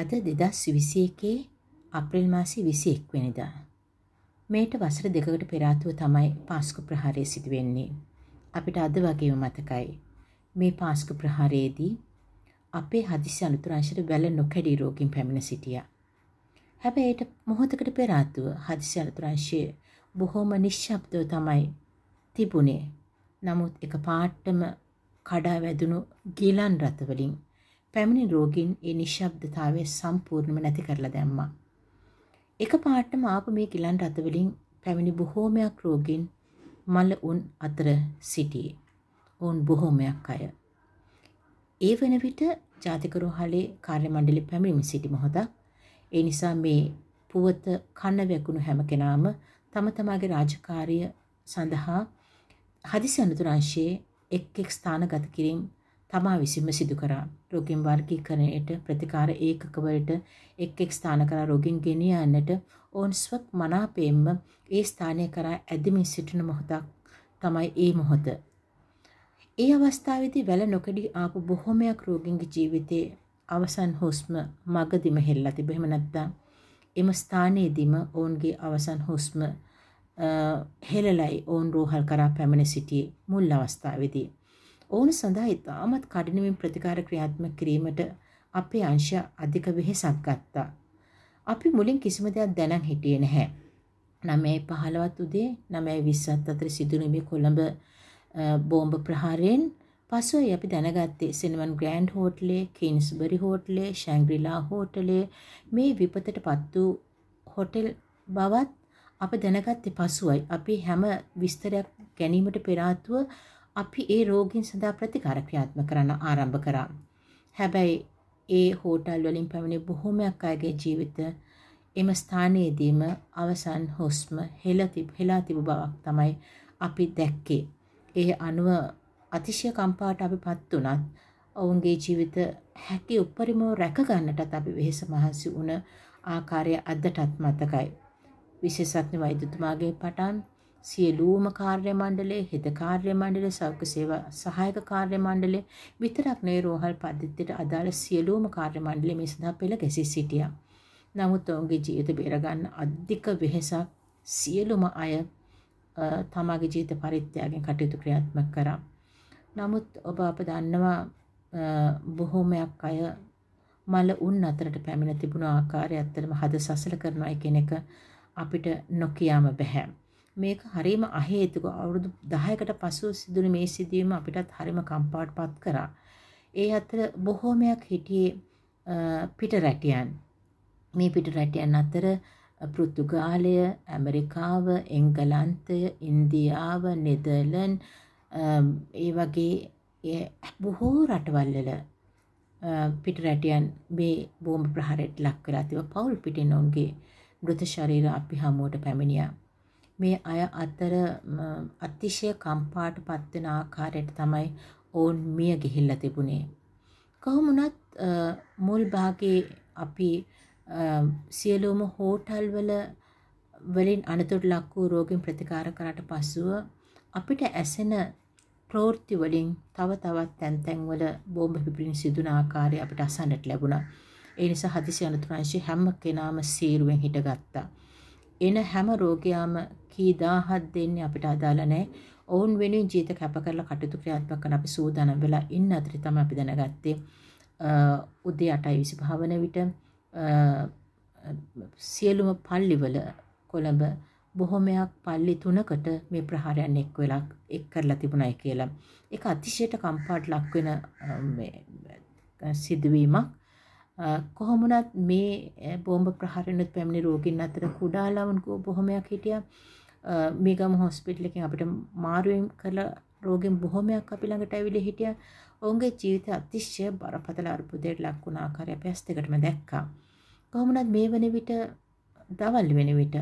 අද දෙදස් විසි එකේ අප්‍රෙල් මාසි විසි එක්වෙනිදා. මේට වසර දෙකට පෙරාතුව තමයි පාස්කු ප්‍රහාරය සිදුවෙන්නේ. අපිට අද වගේම මතකයි. මේ පාස්කු ප්‍රහාරයේදී අපේ හදිසි අනතුරංශයට වැල නොකැඩී රෝගින් පැමිණ සිටිය. හැබැ එයට මොහොතකට පෙරාතුව හදිසි අනතුරංශය බොහෝම නිශ්ශබ්දව තමයි තිබුණේ. නමුත් එක පාට්ටම කඩා වැදුණු ගිලන් රථවලින් පැමිණි රෝගින් ඒ නිශ්ශබ්දතාවය සම්පූර්ණම නැති කරලා දැම්මා. එක පාටම ආපු මේ ගිලන් රථවලින් පැමිණි බොහෝමයක් රෝගින් මල උන් අතර සිටියේ. ඔවුන් බොහෝමයක් අය. ඒ වෙන විට ජාතිකරු හලේ කාර්ය මණ්ඩලෙ පැමිණිමින් සිටි මොහොතක්. ඒ නිසා මේ පුවත කන්න වැකුණු හැම කෙනාම තම තමාගේ රාජකාරිය සඳහා හදිසි අනතුරංශයේ එක් එක් ස්ථානගත කිරීම තමා විසින්ම සිදු කරා. රෝගීන් වර්ගීකරණයට ප්‍රතිකාර ඒකකවලට එක් එක් ස්ථාන කරා රෝගීන් ගෙනියන්නට ඔවුන් ස්වක් මනාපයෙන්ම ඒ ස්ථානය කරා ඇදමින් සිටින මොහොතක් තමයි ඒ මොහොත. ඒ අවස්ථාවේදී වැල නොකඩී ආපු බොහොමයක් රෝගීන්ගේ ජීවිතේ අවසන් හුස්ම මගදිම හෙල්ලා තිබෙහෙම නැත්නම් එම ස්ථානයේදීම ඔවුන්ගේ අවසන් හුස්ම හෙළලයි ඔවුන් රෝහල් කරා පැමිණ සිටියේ මුල් අවස්ථාවේදී. ඔවුන් සඳහා ඉතාමත් කඩිනමින් ප්‍රතිකාර ක්‍රියාත්මක කිරීමට අපේ අංශය අධික වෙහෙසක් ගත්තා. අපි මුලින් කිසිම දෙයක් දැනන් හිටියේ නැහැ. නමයි පහළවත් උදේ නමයි විස්සත් අතර සිදුනමි කොළඹ බෝම්භ ප්‍රහාරයෙන් පසුවයි අපි දැනගත්තේ සිනමන් ග්‍රෑන්ඩ් හෝටලේ කින්ස්බරි හෝටලේ ශැංග්‍රිලා හෝටලේ මේ විපතට පත් වූ හොටෙල් බවත් අප දැනගත්තේ පසුවයි අපි හැම විස්තරයක් ගැනීමට පෙරාතුව අපි ඒ රෝගීන් සඳහා ප්‍රතිකාර ක්‍රියාත්මක කරන්න ආරම්භ කරා. හැබැයි ඒ හෝටල් වලින් පැමිණි බොහොමයක් අයගේ ජීවිත එම ස්ථානයේදීම අවසන් හොස්ම හෙළ හෙලා තිබු බවක් තමයි අපි දැක්කේ. ඒ අනුව අතිශය කම්පාට අපි පත් වුණත් ඔවුන්ගේ ජීවිත හැකි උපරිම රැකගන්නටත් අපි වෙහෙස මහන්සි වුණ ආකාරය අදටත් මතකයි. විශේෂඥ වෛද්‍යතුමාගේ පටන් සියලූම කාර්ය මණ්ඩලය හෙද කාර්ය මණ්ඩලය සෞඛ්‍ය සේවා සහායක කාර්ය මණ්ඩලය විතරක් නෙවෙයි රෝහල් පද්ධතියට අදාළ සියලූම කාර්ය මණ්ඩලය මේ සඳහා පෙළ ගැසී සිටියා. නමුත් ඔවුන්ගේ ජීවිත බේරගන්න අධික වෙහෙසක් සියලුම අය තමාගේ ජීවිත පරිත්‍යාගයෙන් කටයුතු ක්‍රියාත්මක කරා. නමුත් ඔබ අප දන්නවා බොහෝමයක් අය මල උන් අතරට පැමිණ තිබුණු ආකාරය ඇත්තටම හද සසල කරනවා කියන එක අපිට නොකියාම බෑ. මේක හරීම අහේතුක අවුරුදු 10කට පසු සිදුන මේ සිදුවීම අපිටත් හරිම කම්පාටපත් කරා. ඒ අතර බොහෝමයක් හිටියේ පිට රැටියන්. මේ පිට රැටියන් අතර පෘතුගාලය, ඇමරිකාව, එංගලන්තය, ඉන්දියාව, නෙදර්ලන් ඒ වගේ බොහෝ රටවල්වල පිටරැටියන් මේ බෝම ප්‍රහාරයට ලක් වෙලා තිබ පවුල් පිටින් ඔවුන්ගේ මෘත ශරීර අපි හමුවට පැමිණියා. මේ අය අතර අතිශය කම්පාට පත්වෙන ආකාරයට තමයි ඔවුන් මිය ගිහිල්ල තිබුණේ. කොහොමුණත් මුල් භාගේ අපි සියලුම හෝටල්වල වලින් අනතුර ලක්වූ රෝගෙන් ප්‍රතිකාර කරට පසුව අපිට ඇසෙන ප්‍රෝර්ති වලින් තව තවත් තැන්තැන්වල බෝම්භ පිපිරින් සිදුන ආකාරය අපිට අසන්නට ලැබුණා. ඒ නිසා හදිසි අනතුරංශي හැම කෙනාම සීරුවෙන් හිටගත්තා. එන හැම රෝගයාම කී දාහක් දෙන්නේ අපිට අදාළ නැහැ. ඔවුන් වෙනුවෙන් ජීවිත කැප කරලා කටයුතු ක්‍රියාත්මක කරන අපි සූදානම් වෙලා ඉන්න අතරේ තමයි අපි දැනගත්තේ උදේ 8:25 වන විට සියලුම පල්ලිවල කොළඹ බොහොමයක් පල්ලි තුනකට මේ ප්‍රහාරයන් එක් වෙලා එක් කරලා තිබුණයි කියලා. ඒක අතිශයට කම්පාට ලක් වෙන සිදුවීමක්. කොහොමුණත් මේ බෝම්බ ප්‍රහාරණයත් පැමිණි රෝගීන් අතර කුඩා ළමුන් බොහොමයක් හිටියා. මේගම හොස්පිටලකින් අපිට මාරුවෙන් කළ රෝගෙන් බොහොමයක් අපි ළඟට ඇවිල හිටිය ඔවුන්ගේ ජීවිත අතිශ්‍ය බරපතල අර්බුදයට ලක් වුණ ආකාරය අපි ඇස් දෙකටම දැක්කා. කොහොමනත් මේ වෙන විට දවල් වෙන විට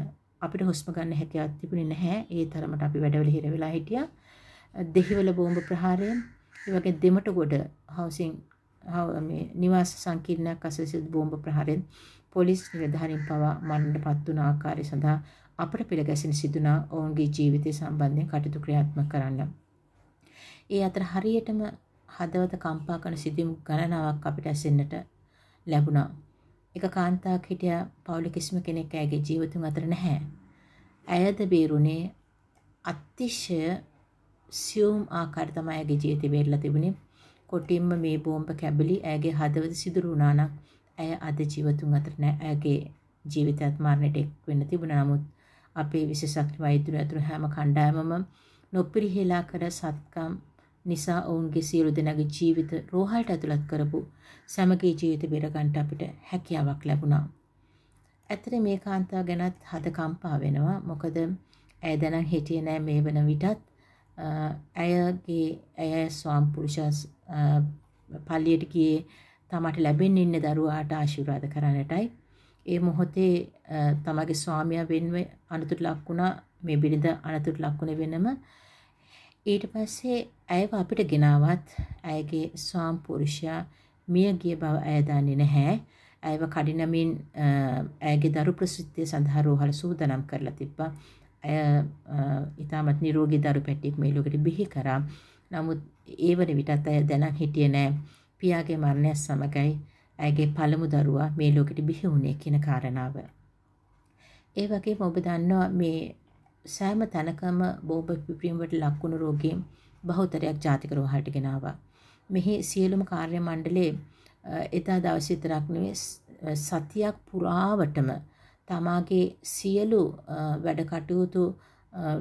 අපිට හුස්ම ගන්න හැකියාවක් තිබුණේ නැහැ. ඒ තරමට අපි වැඩවල හිර වෙලා හිටියා. දෙහිවල බෝම්බ ප්‍රහාරයෙන් ඒ වගේ දෙමටගොඩ හවුසින් නිවාස සංකීර්ණයක් අසසිදු බෝම්බ ප්‍රහාරයෙන් පොලිස් නිලධාරීන් පවා මරණයටපත් වුණ ආකාරය සඳහා අපට පෙළගැසෙන සිදුනා ඔවුන්ගේ ජීවිතය සම්බන්ධයෙන් කටයුතු ක්‍රියාත්මක කරන්න. ඒ අතර හරියටම හදවත කම්පා කරන සිදුවීම් ගණනාවක් අපිට ඇසෙන්නට ලැබුණා. එක කාන්තාවක් හිටියා පවුල කිසිම කෙනෙක් ඇගේ ජීවිතුන් අතර නැහැ. ඇයද බේරුණේ අතිශය සියුම් ආකාරයට තමයි ඇගේ ජීවිතය බේරලා තිබුණේ. කොටින්ම මේ බෝම්බ කැබලි ඇගේ හදවත සිදුරු වුණා නම් ඇය අද ජීවතුන් අතර නැහැ. ඇගේ ජීවිතයත් මරණයට එක් වෙන්න තිබුණා. නමුත් අපේ විශේෂඥ වෛද්‍යරු ඇතුළු හැම කණ්ඩායමම නොපිරිහෙලා කර සත්කම් නිසා ඔවුන්ගේ සියලු දෙනාගේ ජීවිත රෝහලට ඇතුළත් කරපු සමගී ජීවිත බෙරගන්න අපිට හැකියාවක් ලැබුණා. ඇත්තට මේ කාන්තාව ගැනත් හද කම්පා වෙනවා. මොකද ඇය දැනන් හිටියේ නෑ මේ වෙන විටත් ඇයගේ ඇය ස්වාම් පුරුෂස් පල්ලියට ගියේ තමට ලැබෙන්න ඉන්න දරුවාට ආශිර්වාද කරන්නටයි ඒ මොහොතේ තමගේ ස්වාමිය වෙන්ව අනතුට ලක්වුණා මේ බිරිඳ අනතුට ලක්වුණ වෙනම ඊට පස්සේ ඇයව අපිට ගෙනාවත් ඇයගේ ස්වාම් පුරුෂයා මිය ගිය බව ඇය දන්නේ නැහැ. ඇයව කඩිනමින් ඇයගේ දරු ප්‍රසිද්ධිය සඳහා රෝහල සූදානම් කරලා තිබ්බා. ඇය ඉතාමත් නිරෝගී දරු පැටියෙක් මේ ලෝකෙට බිහි කරා. නමුත් ඒවන විටත් ඇය දැනන් හිටියේ නෑ. පියාගේ මරණය සමගයි ඇගේ පළමු දරුවා මේ ලෝකෙට බිහි වුණේ කියන කාරණාව. ඒ වගේම ඔබ දන්නවා මේ සෑම තැනකම බෝබ පිපිරීමට ලක්වුණු රෝගීන් බහුතරයක් ජාතික රෝග හට ගෙනාවා. මෙහි සියලුම කාර්ය මණ්ඩලයේ එදා දවසේ විතරක් නෙවෙයි සතියක් පුරාවටම තමාගේ සියලු වැඩ කටයුතු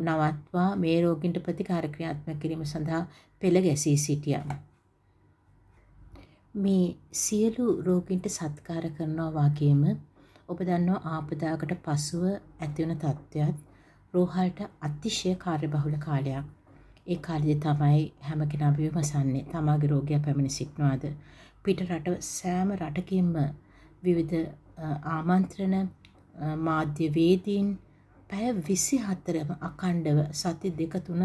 නවත්වා මේ රෝගින්ට ප්‍රතිකාර ක්‍රියාත්මක කිරීම සඳහා පෙළ ගැසී සිටියා. මේ සියලු රෝගීන්ට සත්කාර කරනවා වගේම ඔබ දන්නවා ආපදාකට පසුව ඇතිවන තත්ත්වයත් රෝහල්ට අතිශය කාර්යබහුල කාලයක්. ඒ කාලෙදි තමයි හැම කෙනාම විමසන්නේ තමාගේ රෝගය පැමිණ සිටිනවාද පිට රට සෑම රටකින්ම විවිධ ආමන්ත්‍රණ මාධ්‍යවේදීන් පැය විසි හත්තරම අකණ්ඩව සති දෙකතුන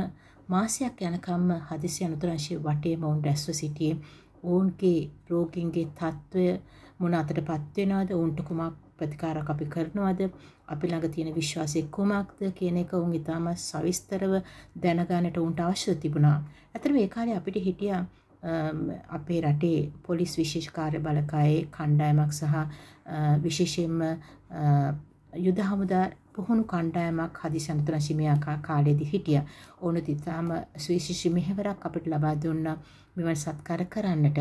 මාසයක් යනකම්ම හදිසි අනුතරංශය වටේම ඔවුන් රැස්ව සිටියේ ඔවුන්ගේ රෝගීන්ගේ තත්ත්වය මොන අතටපත් වෙනවද ඔවුන්ට කුමක් ප්‍රතිකාරක් අපි කරනවද අපි ළඟ තියෙන විශ්වාසය කුමක්ද කියන එක උන් ඉතාම සවිස්තරව දැනගන්නට උන්ට අවශ්‍ය තිබුණා. ඇතර මේ කාලේ අපිට හිටියා අපේ රටේ පොලිස් විශේෂ කාර්ය බලකායේ කණ්ඩායමක් සහ විශේෂයෙන්ම යුද හමුදා පුහුණු කණ්ඩායමක් හදිසි අනතුරන් ශිමයාකා කාලයේදී හිටියා. ඔවුන් තිතාම සුවිශේෂී මෙහෙවරක් අපිට ලබා දුන්නා මෙවන් සත්කාර කරන්නට.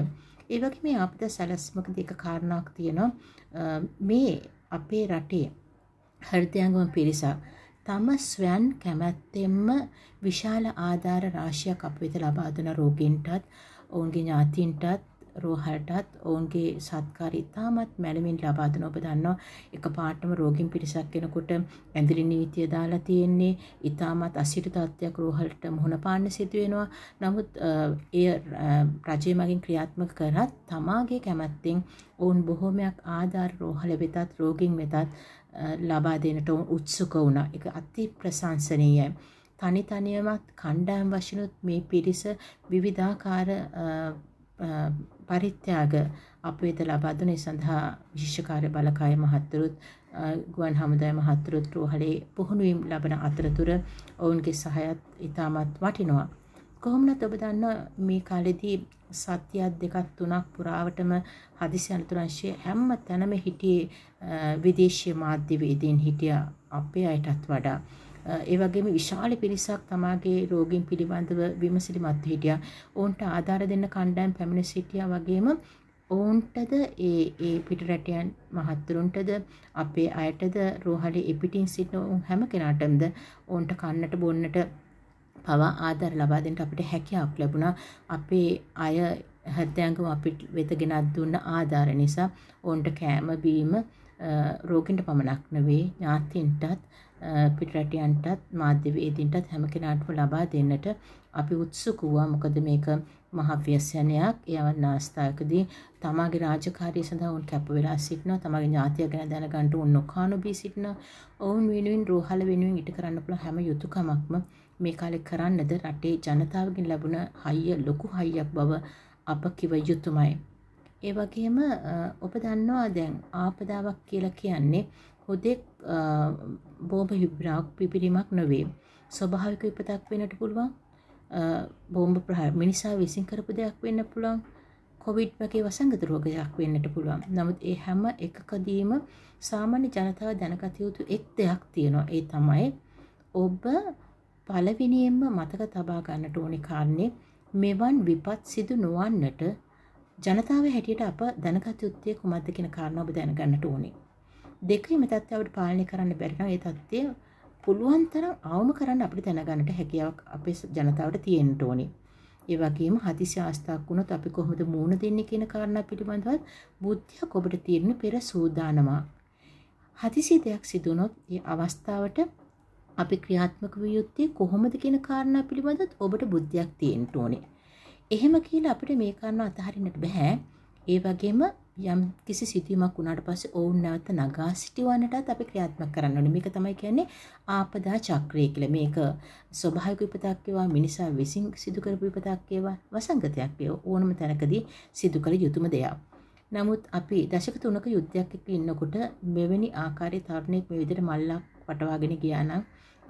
ඒ වගේ මේ ආපද සැලැස්මකදී එක කාරණාවක් තියෙනවා. මේ අපේ රටේ හෘදයාංගම පිරිසක් තම ස්වයන් කැමැත්තෙන්ම විශාල ආධාර රාශියක් අප වෙත ලබා දුන රෝගීන්ටත් ඔවුන්ගේ ඥාතීන්ටත් රෝහල්ටත් ඔවුන්ගේ සත්කාර ඉතාමත් මැනමින් ලබාදන ඔබ දන්නවා එක පාටම රෝගින් පිරිසක් කෙනකුට ඇඳිරි නීතිය දාලා තියෙන්නේ ඉතාමත් අසිට තත්ත්වයක් රෝහල්ට මුහුණ පාන්න සිදුවෙනවා නමුත් එය රජය මගින් ක්‍රියාත්මක කරත් තමාගේ කැමැත්තෙන් ඔවුන් බොහොමයක් ආධාර රෝහල වෙතත් රෝගින් වෙතත් ලබා දෙනට ඔවුන් උත්සුක වුණ එක අති ප්‍රශංසනීයයි. තනි තනියමත් කණ්ඩාම් වශනුත් මේ පිරිස විවිධාකාර පරිත්‍යාග අප වෙත ලබා දුන ඒ සඳහා විශේෂ කාර්ය බලකාය මහත්තුරුත් ගුවන් හමුදාය මහත්තුරුත් රෝහලේ පුහුණුවීම් ලබන අතරතුර ඔවුන්ගේ සහයත් ඉතාමත් වටිනවා. කොහොමනත් ඔබ දන්න මේ කාලෙදී සත්‍යයක් දෙකක් තුනක් පුරාවටම හදිසි අනතුරංශයේ හැම තැනම හිටියේ විදේශීය මාධ්‍යවේදීන් හිටියා අපේ අයටත් වඩා ඒ වගේම විශාල පිරිසක් තමාගේ රෝගීන් පිළිබඳව විමසිලිමත් හිටියා. ඔවුන්ට ආධාර දෙන්න කණ්ඩායම් පැමිණ සිටියා වගේම ඔවුන්ටද ඒ ඒ පිටරටයන් මහත්තුරුන්ටද අපේ අයටද රෝහලේ එපිටින් සිටින ඔවුන් හැම කෙනාටමද ඔවුන්ට කන්නට බොන්නට පවා ආදර ලබා දෙන්න අපිට හැකියාවක් ලැබුණා. අපේ අය හැත්තෑංගම අපිට වෙත ගෙනත් දුන්න ආධාර නිසා ඔවුන්ට කෑම බීම රෝගින්ට පමණක් නෙවෙයි ඥාතීන්ටත් පිටරටයන්ටත් මාධ්‍යවේදීන්ටත් හැම කෙනාටම ලබා දෙන්නට අපි උත්සුක වූවා මොකද මේක මහා ව්‍යසනයක් එවන් අවස්ථාවකදී තමාගේ රාජකාරිය සඳහා උන් කැප වෙලා සිටිනවා තමාගේ ඥාතිය ගැන දැනගන්න උන් නොකානොබී සිටිනවා ඔවුන් වෙනුවෙන් රෝහල වෙනුවෙන් ඉට කරන්න පුළුවන් හැම යුතුයකමක්ම මේ කාලේ කරන්නද රටේ ජනතාවගෙන් ලැබුණ හයිය ලොකු හයියක් බව අප කිව යුතුයමයි ඒ වගේම ඔබ දන්නවා දැන් ආපදාවක් කියලා කියන්නේ හුදෙක් බෝම හිපිරාක් පිපිරීමක් නොවේ. ස්වභාවික විපතක් වෙනට පුළුවන් බෝම්භ ප්‍රහාර මිනිසා විසින් කරපු දෙයක් වෙන්න පුළුවන් කොවිඩ් වගේ වසංගත රෝගයක් වෙන්නට පුළුවන්. නමුත් ඒ හැම එකකදීම සාමාන්‍ය ජනතාව දැනගත යුතු එක් දෙයක් තියෙනවා. ඒ තමයි ඔබ පළවෙනියෙන්ම මතක තබා ගන්නට ඕනි කාරණේ මෙවන් විපත් සිදු නොවන්නට ජනතාව හැටියට අප දැනගත යුත්තේ කුමක්ද කියන කාරණා ඔබ දැනගන්නට ඕනේ. දෙකේම තත්ත්වය අපිට පාලනය කරන්න බැරි නම් ඒ තත්ත්වය පුළුවන් තරම් අවම කරන්න අපිට දැනගන්නට හැකියාවක් අපේ ජනතාවට තියෙන්න ඕනේ. ඒ වගේම හදිසි අවස්ථාවක් වුණොත් අපි කොහොමද මුහුණ දෙන්නේ කියන කාරණා පිළිබඳවත් බුද්ධියක් ඔබට තියෙන පෙර සූදානමක්. හදිසි දෙයක් සිදු වුණොත් ඒ අවස්ථාවට අපි ක්‍රියාත්මක විය යුත්තේ කොහොමද කියන කාරණා පිළිබඳවත් ඔබට බුද්ධියක් තියෙන්න ඕනේ. එහෙම කියලා අපිට මේ කාරණා අතහරින්නට බෑ. ඒ වගේම යම් කිසි සිතුවීමක් වුණාට පස්සේ ඔවුන් නැවත නගා සිටිවන්නටත් අපි ක්‍රියාත්මක කරන්න ඕනේ. මේක තමයි කියන්නේ ආපදා චක්‍රය කියලා. මේක ස්වභාවික විපතක් ඒවා මිනිසා විසින් සිදු කරපු විපතක් ඒවා වසංගතයක් ඒවා ඕනම තැනකදී සිදු කළ යුතුම දෙයක්. නමුත් අපි දශක තුනක යුද්ධයක් එක්ක ඉන්නකොට මෙවැනි ආකාරයේ තරුණයෙක් මේ විදිහට මල්ලක් වටවාගෙන ගියා නම්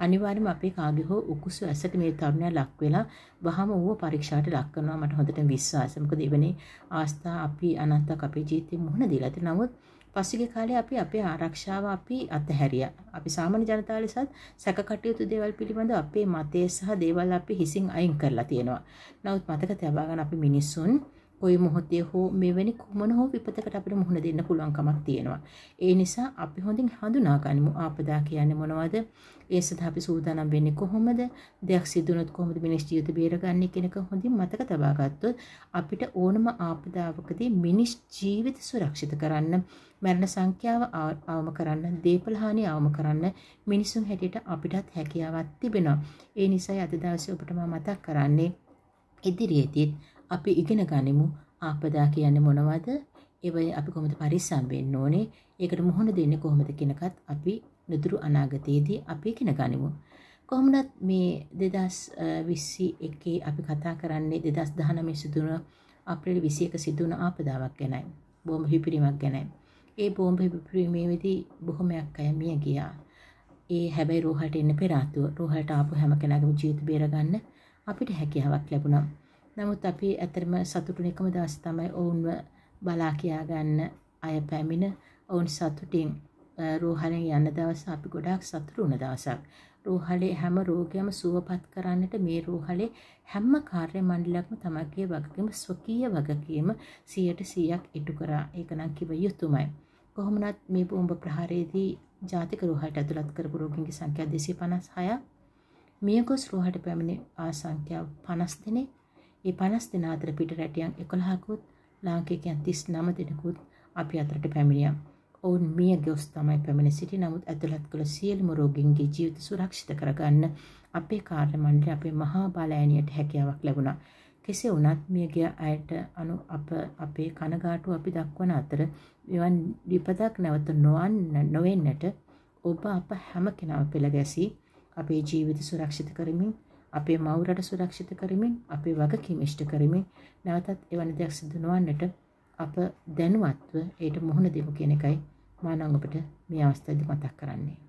අනිවාර්යයෙන්ම අපේ කාගේ හෝ උකුසු ඇසට මේ තරුණයා ලක් වෙලා වහම ඌව පරීක්ෂාවට ලක් කරනවා මට හොඳට විශ්වාසයි. මොකද එවැනි ආස්ථා අපි අනන්තක් අපේ ජීවිතේ මුහුණ දීලා තියෙන නමුත් පසුගිය කාලේ අපි අපේ ආරක්ෂාව අපි අතහැරියා. අපි සාමාන්‍ය ජනතාව ලෙසත් සැකකටයුතු දේවල් පිළිබඳව අපේ මතය සහ දේවල් අපි හිසින් අයින් කරලා තියෙනවා. නමුත් මතක තබා ගන්න අපි මිනිස්සුන් කොයි මොහොතේ හෝ මෙවැනි කුමන හෝ විපතකට අපිට මුහුණ දෙන්න පුළුවන්කමක් තියෙනවා. ඒ නිසා අපි හොඳින් හඳුනා ගනිමු ආපදා කියන්නේ මොනවද? ඒ සඳහා අපි සූදානම් වෙන්නේ කොහොමද? දෙයක් සිදුනොත් කොහොමද මිනිස් ජීවිත බේරගන්නේ කියන එක හොඳින් මතක තබා ගත්තොත් අපිට ඕනම ආපදාවකදී මිනිස් ජීවිත සුරක්ෂිත කරන්න, මරණ සංඛ්‍යාව අවම කරන්න, දේපල හානි අවම කරන්න මිනිසුන් හැටියට අපිටත් හැකියාවක් තිබෙනවා. ඒ නිසායි අද දවසේ ඔබට මම මතක් කරන්නේ ඉදිරියේදීත් අපි ඉගෙන ගනිමු ආපදා කියන්නේ මොනවද? ඒවයි අපි කොහොමද පරිස්සම් වෙන්න ඕනේ? ඒකට මුහුණ දෙන්නේ කොහොමද කියනකත් අපි නුදුරු අනාගතයේදී අපි ඉගෙන ගනිමු. කොහොමදත් මේ 2021 අපි කතා කරන්නේ 2019 සිදුන අප්‍රේල් 21 සිදුන ආපදාවක් ගැනයි. බෝම්බ විපිරීමක් ගැනයි. ඒ බෝම්බ විපිරීමේදී බොහොමයක් අය මිය ගියා. ඒ හැබැයි රෝහලට එන්න පෙර ආතුව රෝහලට ආපු හැම කෙනාගේම ජීවිත බේරගන්න අපිට හැකියාවක් ලැබුණා. නමුත් අපි ඇතරම සතුටුන එකම දවස තමයි ඔවුන්ව බලා කියාගන්න අය පැමිණ ඔවුන් සතුටින් රෝහලෙන් යන්න දවස අපි ගොඩාක් සතුරුණ දවසක්. රෝහලේ හැම රෝගයම සුවපත් කරන්නට මේ රෝහලේ හැම කාර්ය මණ්ඩලයක්ම තමගේ වගකීම ස්වකීය වගකීම 100%ක් ඉටු කරා. ඒක නම් කිව යුතුමයි. කොහොමනත් මේ බෝම්බ ප්‍රහාරයේදී ජාතික රෝහලට ඇතුළත් කරපු රෝගීන්ගේ සංඛ්‍යාව 256ක්. මියගොස් රෝහලට පැමිණි ආ සංඛ්‍යාව 50 දෙනෙක්. ඒ පනස් දෙන අතර පිට රැටියන් එකොළහකුත් ලාංකිකයන් තිස් නම දෙනකුත් අපි අතරට පැමිණියම් ඔවුන් මිය ගොස් තමයි පැමිණ සිටි නමුත් ඇතුළත් කළ සියලුම රෝගින්ගේ ජීවිත සුරක්ෂිත කරගන්න අපේ කාර්යමණ්ඩලය අපේ මහා බාලෑනියට හැකියාවක් ලැබුණා කෙසේ වුණත් මියගිය අයට අනු අප අපේ කනගාටු අපි දක්වන අතර මෙවන් විපතක් නැවත නොවන්න නොවෙන්නට ඔබ අප හැම කෙනාව පෙළගැසී අපේ ජීවිත සුරක්ෂිත කරමින් අපේ මවුරට සුරක්ෂිත කරමින් අපේ වගකීම් ඉෂ්ට කරමින් නැවතත් එවැනි දෙයක් සිදු නොවන්නට අප දැනුවත්ව ඒට මුහුණ දෙමු කියන එකයි මා නම් ඔබට මේ අවස්ථාවේදී මතක් කරන්නේ